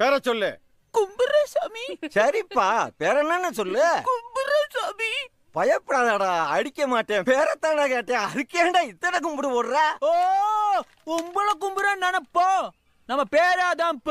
பேர சொல்லு கும்புரசாமி சரிப்பா பேர் என்னன்னு சொல்லு கும்புரசாமி பயப்படாதடா அடிக்க மாட்டேன் பேரத்தான கேட்டேன் அதுக்கேடா இத்தனை கும்பிடு போடுற ஓ கும்புற கும்புறன்னு நினைப்போம் நம்ம பேராதான்